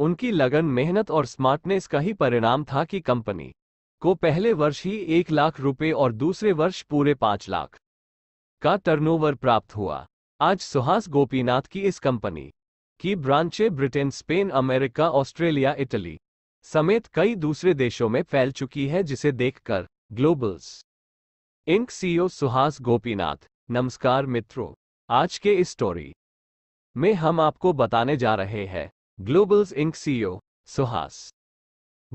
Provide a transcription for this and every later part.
उनकी लगन मेहनत और स्मार्टनेस का ही परिणाम था कि कंपनी को पहले वर्ष ही एक लाख रुपए और दूसरे वर्ष पूरे पांच लाख का टर्नओवर प्राप्त हुआ आज सुहास गोपीनाथ की इस कंपनी की ब्रांचें Britain Spain America Australia Italy समेत कई दूसरे देशों में फैल चुकी है जिसे देखकर Globals Inc CEO Suhas Gopinath नमस्कार मित्रों आज के इस स्टोरी में हम आपको बताने जा रहे हैं Globals Inc CEO Suhas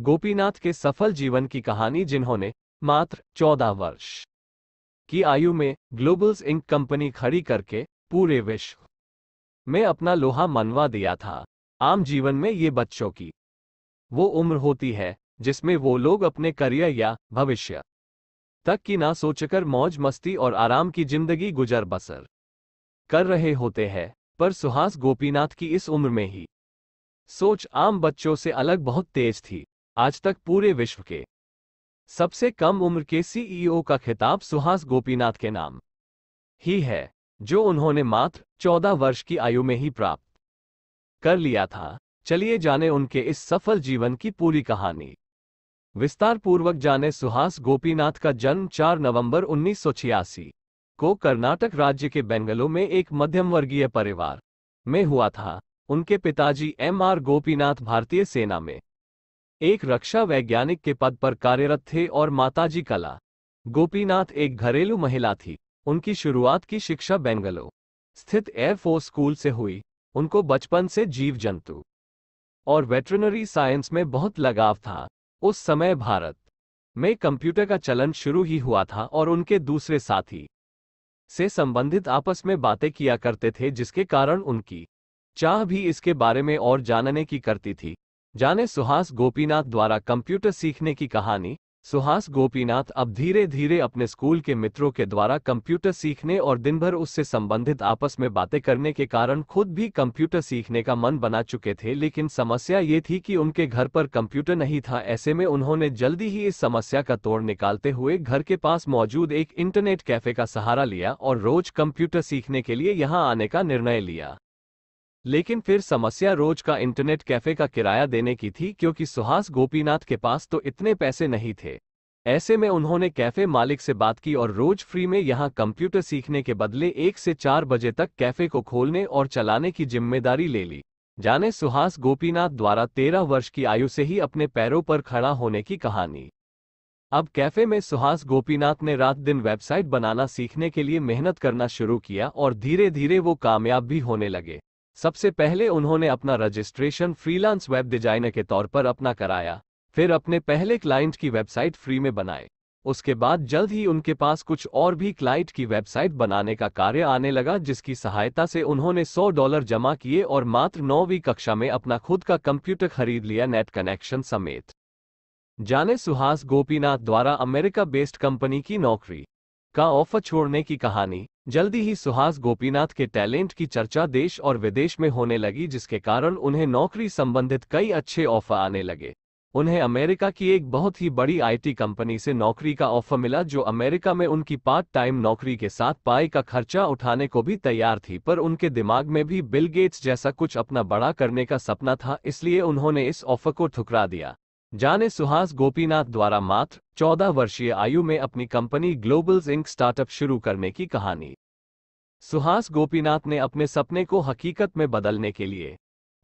Gopinath के सफल जीवन की कहानी जिन्होंने मात्र 14 वर्ष की आयु में ग्लोबल्स इंक कंपनी खड़ी करके पूरे विश्व में अपना लोहा मनवा दिया था आम जीवन में ये बच्चों की वो उम्र होती है जिसमें वो लोग अपने करियर या भविष्य तक की ना सोचकर मौज मस्ती और आराम की जिंदगी गुजर बसर कर रहे होते हैं पर सुहास गोपीनाथ की इस उम्र में ही सोच आम बच्चों से अलग बहुत तेज थी आज तक पूरे विश्व के सबसे कम उम्र के सीईओ e का खिताब सुहास गोपीनाथ के नाम ही है जो उन्होंने मात्र 14 वर्ष की आयु में ही प्राप्त कर लिया था चलिए जाने उनके इस सफल जीवन की पूरी कहानी विस्तार पूर्वक जाने सुहास गोपीनाथ का जन्म 4 नवंबर उन्नीस को कर्नाटक राज्य के बेंगलो में एक मध्यम वर्गीय परिवार में हुआ था उनके पिताजी एम आर गोपीनाथ भारतीय सेना में एक रक्षा वैज्ञानिक के पद पर कार्यरत थे और माताजी कला गोपीनाथ एक घरेलू महिला थी उनकी शुरुआत की शिक्षा बेंगलो स्थित एयरफोर्स स्कूल से हुई उनको बचपन से जीव जंतु और वेटरनरी साइंस में बहुत लगाव था उस समय भारत में कंप्यूटर का चलन शुरू ही हुआ था और उनके दूसरे साथी से संबंधित आपस में बातें किया करते थे जिसके कारण उनकी चाह भी इसके बारे में और जानने की करती थी जाने सुहास गोपीनाथ द्वारा कंप्यूटर सीखने की कहानी सुहास गोपीनाथ अब धीरे धीरे अपने स्कूल के मित्रों के द्वारा कंप्यूटर सीखने और दिन भर उससे संबंधित आपस में बातें करने के कारण खुद भी कंप्यूटर सीखने का मन बना चुके थे लेकिन समस्या ये थी कि उनके घर पर कंप्यूटर नहीं था ऐसे में उन्होंने जल्दी ही इस समस्या का तोड़ निकालते हुए घर के पास मौजूद एक इंटरनेट कैफे का सहारा लिया और रोज कंप्यूटर सीखने के लिए यहाँ आने का निर्णय लिया लेकिन फिर समस्या रोज का इंटरनेट कैफे का किराया देने की थी क्योंकि सुहास गोपीनाथ के पास तो इतने पैसे नहीं थे ऐसे में उन्होंने कैफे मालिक से बात की और रोज फ्री में यहाँ कंप्यूटर सीखने के बदले एक से चार बजे तक कैफे को खोलने और चलाने की जिम्मेदारी ले ली जाने सुहास गोपीनाथ द्वारा तेरह वर्ष की आयु से ही अपने पैरों पर खड़ा होने की कहानी अब कैफे में सुहास गोपीनाथ ने रात दिन वेबसाइट बनाना सीखने के लिए मेहनत करना शुरू किया और धीरे धीरे वो कामयाब भी होने लगे सबसे पहले उन्होंने अपना रजिस्ट्रेशन फ्रीलांस वेब डिजाइनर के तौर पर अपना कराया फिर अपने पहले क्लाइंट की वेबसाइट फ्री में बनाए उसके बाद जल्द ही उनके पास कुछ और भी क्लाइंट की वेबसाइट बनाने का कार्य आने लगा जिसकी सहायता से उन्होंने 100 डॉलर जमा किए और मात्र नौवीं कक्षा में अपना खुद का कंप्यूटर खरीद लिया नेट कनेक्शन समेत जाने सुहास गोपीनाथ द्वारा अमेरिका बेस्ड कंपनी की नौकरी का ऑफर छोड़ने की कहानी जल्दी ही सुहास गोपीनाथ के टैलेंट की चर्चा देश और विदेश में होने लगी जिसके कारण उन्हें नौकरी संबंधित कई अच्छे ऑफर आने लगे उन्हें अमेरिका की एक बहुत ही बड़ी आईटी कंपनी से नौकरी का ऑफर मिला जो अमेरिका में उनकी पार्ट टाइम नौकरी के साथ पाई का खर्चा उठाने को भी तैयार थी पर उनके दिमाग में भी बिल गेट्स जैसा कुछ अपना बड़ा करने का सपना था इसलिए उन्होंने इस ऑफर को ठुकरा दिया जाने सुहास गोपीनाथ द्वारा मात्र 14 वर्षीय आयु में अपनी कंपनी ग्लोबल्स इंक स्टार्टअप शुरू करने की कहानी सुहास गोपीनाथ ने अपने सपने को हकीकत में बदलने के लिए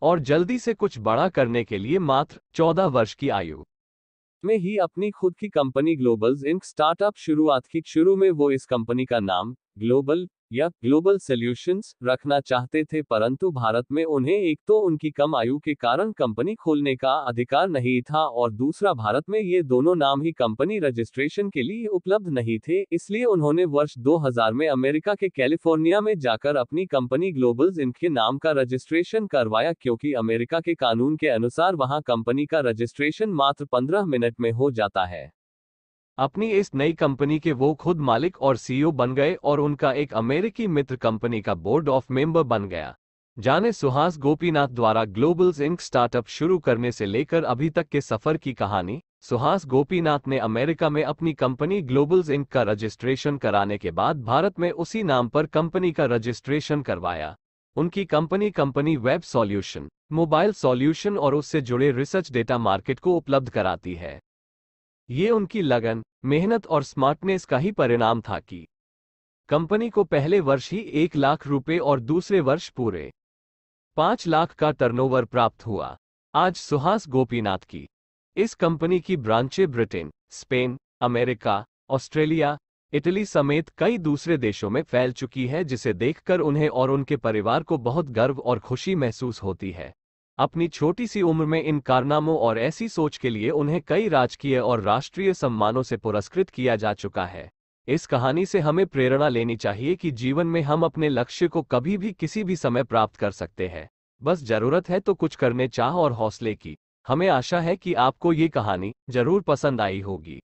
और जल्दी से कुछ बड़ा करने के लिए मात्र 14 वर्ष की आयु में ही अपनी खुद की कंपनी ग्लोबल्स इंक स्टार्टअप शुरुआत की शुरू में वो इस कंपनी का नाम ग्लोबल या ग्लोबल सॉल्यूशंस रखना चाहते थे परंतु भारत में उन्हें एक तो उनकी कम आयु के कारण कंपनी खोलने का अधिकार नहीं था और दूसरा भारत में ये दोनों नाम ही कंपनी रजिस्ट्रेशन के लिए उपलब्ध नहीं थे इसलिए उन्होंने वर्ष 2000 में अमेरिका के कैलिफोर्निया में जाकर अपनी कंपनी ग्लोबल इनके नाम का रजिस्ट्रेशन करवाया क्योंकि अमेरिका के कानून के अनुसार वहाँ कंपनी का रजिस्ट्रेशन मात्र पंद्रह मिनट में हो जाता है अपनी इस नई कंपनी के वो खुद मालिक और सीईओ e बन गए और उनका एक अमेरिकी मित्र कंपनी का बोर्ड ऑफ मेंबर बन गया जाने सुहास गोपीनाथ द्वारा ग्लोबल्स इंक स्टार्टअप शुरू करने से लेकर अभी तक के सफर की कहानी सुहास गोपीनाथ ने अमेरिका में अपनी कंपनी ग्लोबल्स इंक का रजिस्ट्रेशन कराने के बाद भारत में उसी नाम पर कंपनी का रजिस्ट्रेशन करवाया उनकी company company web solution mobile solution और उससे जुड़े रिसर्च डेटा मार्केट को उपलब्ध कराती है ये उनकी लगन मेहनत और स्मार्टनेस का ही परिणाम था कि कंपनी को पहले वर्ष ही एक लाख रुपए और दूसरे वर्ष पूरे पांच लाख का टर्नओवर प्राप्त हुआ आज सुहास गोपीनाथ की इस कंपनी की ब्रांचें Britain Spain America Australia Italy समेत कई दूसरे देशों में फैल चुकी है जिसे देखकर उन्हें और उनके परिवार को बहुत गर्व और खुशी महसूस होती है अपनी छोटी सी उम्र में इन कारनामों और ऐसी सोच के लिए उन्हें कई राजकीय और राष्ट्रीय सम्मानों से पुरस्कृत किया जा चुका है इस कहानी से हमें प्रेरणा लेनी चाहिए कि जीवन में हम अपने लक्ष्य को कभी भी किसी भी समय प्राप्त कर सकते हैं बस जरूरत है तो कुछ करने चाह और हौसले की हमें आशा है कि आपको ये कहानी जरूर पसंद आई होगी